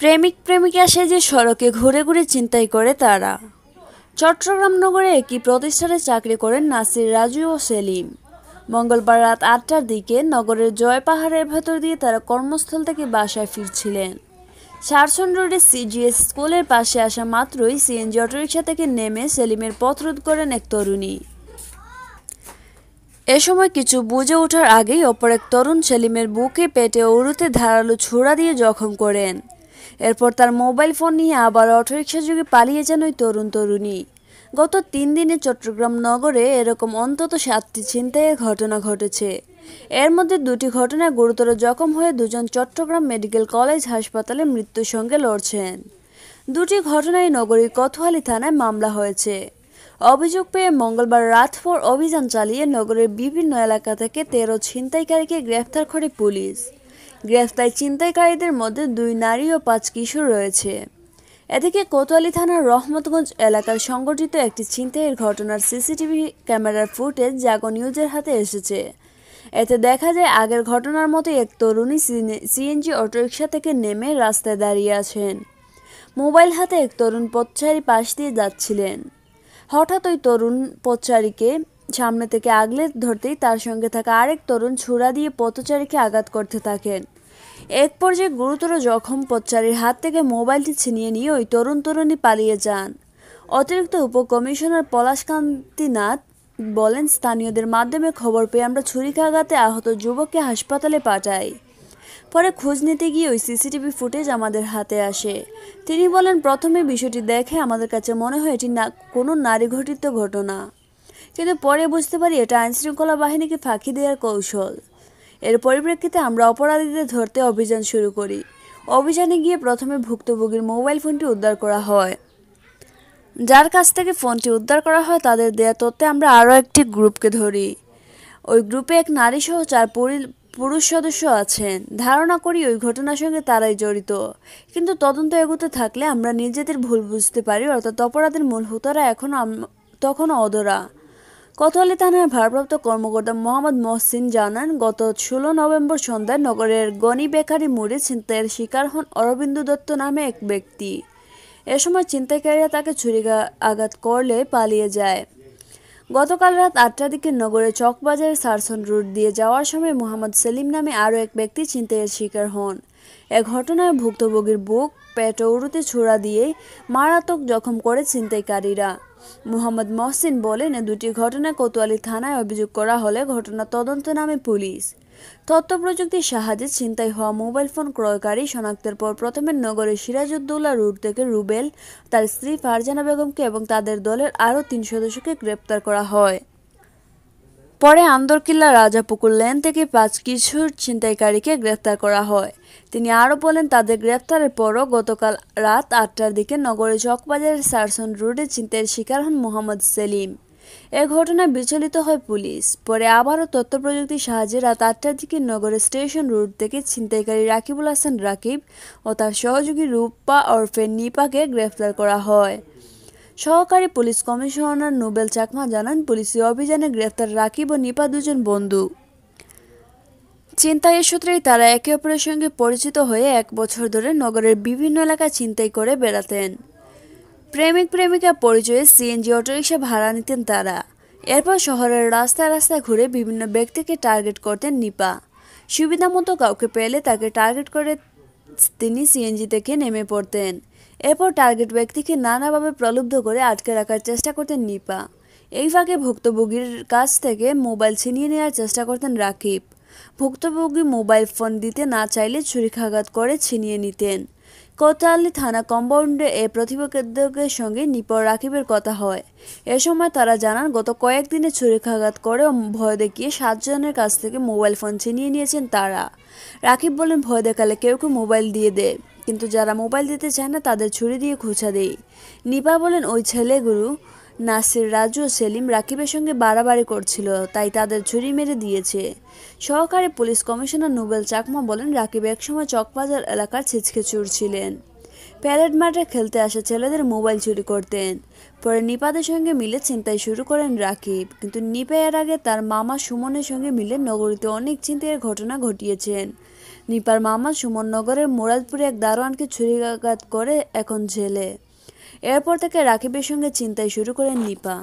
প্রেমিক প্রেমিকা সেজে সড়কে ঘুরে ঘুরে চিন্তাই করে তারা চট্টগ্রাম নগরে একটি প্রতিষ্ঠানে চাকরি করেন নাসির রাজু ও সেলিম মঙ্গলবার রাত আটটার দিকে নগরের জয় পাহাড়ের ভেতর দিয়ে তারা কর্মস্থল থেকে বাসায় ফিরছিলেন সারসন রোডে সিজিএস স্কুলের পাশে আসা মাত্রই সিএনজি অটোরিকশা থেকে নেমে সেলিমের পথরোধ করেন এক তরুণী এ সময় কিছু বুঝে ওঠার আগেই অপর এক তরুণ সেলিমের বুকে পেটে উড়ুতে ধারালো ছোড়া দিয়ে জখম করেন এরপর তার মোবাইল ফোন নিয়ে আবার অটোরিকশা যুগে পালিয়ে যান ওই তরুণ তরুণী গত তিন দিনে চট্টগ্রাম নগরে এরকম অন্তত সাতটি ছিনতাইয়ের ঘটনা ঘটেছে এর মধ্যে দুটি ঘটনায় গুরুতর জখম হয়ে দুজন চট্টগ্রাম মেডিকেল কলেজ হাসপাতালে মৃত্যুর সঙ্গে লড়ছেন দুটি ঘটনায় নগরীর কথোয়ালি থানায় মামলা হয়েছে অভিযোগ পেয়ে মঙ্গলবার রাতভর অভিযান চালিয়ে নগরের বিভিন্ন এলাকা থেকে তেরো ছিনতাইকারীকে গ্রেফতার করে পুলিশ গ্রেফতার চিন্তাকারীদের মধ্যে দুই নারী ও পাঁচ কিশোর রয়েছে এদিকে কোতোয়ালি থানার রহমতগঞ্জ এলাকার সংগঠিত একটি ছিনতাইয়ের ঘটনার সিসিটিভি ক্যামেরার ফুটেজ জাগো নিউজের হাতে এসেছে এতে দেখা যায় আগের ঘটনার মতো এক তরুণী সিএনজি অটোরিকশা থেকে নেমে রাস্তায় দাঁড়িয়ে আছেন মোবাইল হাতে এক তরুণ পথচারী পাশ দিয়ে যাচ্ছিলেন হঠাৎ ওই তরুণ পথচারীকে সামনে থেকে আগলে ধরতেই তার সঙ্গে থাকা আরেক তরুণ ছুরা দিয়ে পথচারীকে আঘাত করতে থাকেন এক পর্যায়ে গুরুতর জখম পথচারীর হাত থেকে মোবাইলটি ছিনিয়ে নিয়ে ওই তরুণ তরুণী পালিয়ে যান অতিরিক্ত উপকমিশনার পলাশকান্তি নাথ বলেন স্থানীয়দের মাধ্যমে খবর পেয়ে আমরা ছুরিকাঘাতে আহত যুবককে হাসপাতালে পাঠাই পরে খোঁজ নিতে গিয়ে ওই সিসিটিভি ফুটেজ আমাদের হাতে আসে তিনি বলেন প্রথমে বিষয়টি দেখে আমাদের কাছে মনে হয় এটি না কোনো নারী ঘটিত ঘটনা কিন্তু পরে বুঝতে পারি এটা আইনশৃঙ্খলা বাহিনীকে ফাঁকি দেওয়ার কৌশল এর পরিপ্রেক্ষিতে আমরা অপরাধীদের ধরতে অভিযান শুরু করি অভিযানে গিয়ে প্রথমে ভুক্তভোগীর মোবাইল ফোনটি উদ্ধার করা হয় যার কাছ থেকে ফোনটি উদ্ধার করা হয় তাদের দেয়া তথ্যে আমরা আরও একটি গ্রুপকে ধরি ওই গ্রুপে এক নারী সহ চার পুরুষ সদস্য আছেন ধারণা করি ওই ঘটনার সঙ্গে তারাই জড়িত কিন্তু তদন্ত এগোতে থাকলে আমরা নিজেদের ভুল বুঝতে পারি অর্থাৎ অপরাধের মূল হুতারা এখনও তখনও অদরা কোতোয়ালি থানার ভারপ্রাপ্ত কর্মকর্তা মোহাম্মদ মহসিন জানান গত ষোলো নভেম্বর সন্ধ্যায় নগরের গনি বেকারি মোড়ে ছিনতাইয়ের শিকার হন অরবিন্দ দত্ত নামে এক ব্যক্তি এ সময় ছিনতাইকারীরা তাকে ছুরি আঘাত করলে পালিয়ে যায় গতকাল রাত আটটার দিকে নগরের চকবাজারের সারসন রোড দিয়ে যাওয়ার সময় মোহাম্মদ সেলিম নামে আরও এক ব্যক্তি ছিনতাইয়ের শিকার হন এ ঘটনায় ভুক্তভোগীর বুক পেট উড়ুতে ছোড়া দিয়ে মারাত্মক জখম করে ছিনতাইকারীরা মোহাম্মদ মহসিন বলেন দুটি ঘটনা কোতোয়ালি থানায় অভিযোগ করা হলে ঘটনা তদন্ত নামে পুলিশ তথ্য প্রযুক্তির সাহায্যে ছিনতাই হওয়া মোবাইল ফোন ক্রয়কারী শনাক্তের পর প্রথমে নগরের সিরাজউদ্দৌলা রুট থেকে রুবেল তার স্ত্রী ফারজানা বেগমকে এবং তাদের দলের আরও তিন সদস্যকে গ্রেপ্তার করা হয় পরে আন্দরকিল্লা রাজাপুকুর লেন থেকে পাঁচ কিশোর ছিনতাইকারীকে গ্রেফতার করা হয় তিনি আরও বলেন তাদের গ্রেফতারের পরও গতকাল রাত আটটার দিকে নগরের চকবাজারের সারসন রোডে ছিনতাইয়ের শিকার হন মোহাম্মদ সেলিম এ ঘটনায় বিচলিত হয় পুলিশ পরে আবারও তথ্য প্রযুক্তির সাহায্যে রাত আটটার দিকে নগরের স্টেশন রোড থেকে ছিনতাইকারী রাকিবুল হাসান রাকিব ও তার সহযোগী রূপা ওরফে নিপাকে গ্রেফতার করা হয় সহকারী পুলিশ কমিশনার নোবেল চাকমা জানান পুলিশি অভিযানে গ্রেফতার রাকিব ও নিপা দুজন বন্ধু চিন্তাইয়ের সূত্রেই তারা একে অপরের সঙ্গে পরিচিত হয়ে এক বছর ধরে নগরের বিভিন্ন এলাকা চিন্তাই করে বেড়াতেন প্রেমিক প্রেমিকা পরিচয়ে সিএনজি অটোরিকশা ভাড়া নিতেন তারা এরপর শহরের রাস্তায় রাস্তায় ঘুরে বিভিন্ন ব্যক্তিকে টার্গেট করতেন নিপা সুবিধামতো কাউকে পেলে তাকে টার্গেট করে তিনি সিএনজি থেকে নেমে পড়তেন এরপর টার্গেট ব্যক্তিকে নানাভাবে প্রলুব্ধ করে আটকে রাখার চেষ্টা করতেন নিপা এই ফাঁকে ভুক্তভোগীর কাছ থেকে মোবাইল ছিনিয়ে নেওয়ার চেষ্টা করতেন রাকিব ভুক্তভোগী মোবাইল ফোন দিতে না চাইলে ছুরিকাঘাত করে ছিনিয়ে নিতেন কোতালি থানা কম্পাউন্ডে এ প্রতিবেদকের সঙ্গে নিপর রাকিবের কথা হয় এ সময় তারা জানান গত কয়েকদিনে ছুরিকাঘাত করে ভয় দেখিয়ে সাতজনের কাছ থেকে মোবাইল ফোন ছিনিয়ে নিয়েছেন তারা রাকিব বলেন ভয় দেখালে কেউ কেউ মোবাইল দিয়ে দেয় কিন্তু যারা মোবাইল দিতে চায় না তাদের ছুরি দিয়ে খুঁচা দেয় নিপা বলেন ওই ছেলেগুলো নাসির রাজু ও সেলিম রাকিবের সঙ্গে বাড়াবাড়ি করছিল তাই তাদের ছুরি মেরে দিয়েছে সহকারী পুলিশ কমিশনার নোবেল চাকমা বলেন রাকিব একসময় চকবাজার এলাকার ছিচকে চুর ছিলেন প্যারেড মাঠে খেলতে আসা ছেলেদের মোবাইল চুরি করতেন পরে নিপাদের সঙ্গে মিলে চিন্তাই শুরু করেন রাকিব কিন্তু নিপা এর আগে তার মামা সুমনের সঙ্গে মিলে নগরীতে অনেক চিন্তার ঘটনা ঘটিয়েছেন নিপার মামা সুমন নগরের মোরাদপুরে এক দারোয়ানকে ছুরিকাঘাত করে এখন ছেলে এরপর থেকে রাকিবের সঙ্গে চিন্তায় শুরু করেন নিপা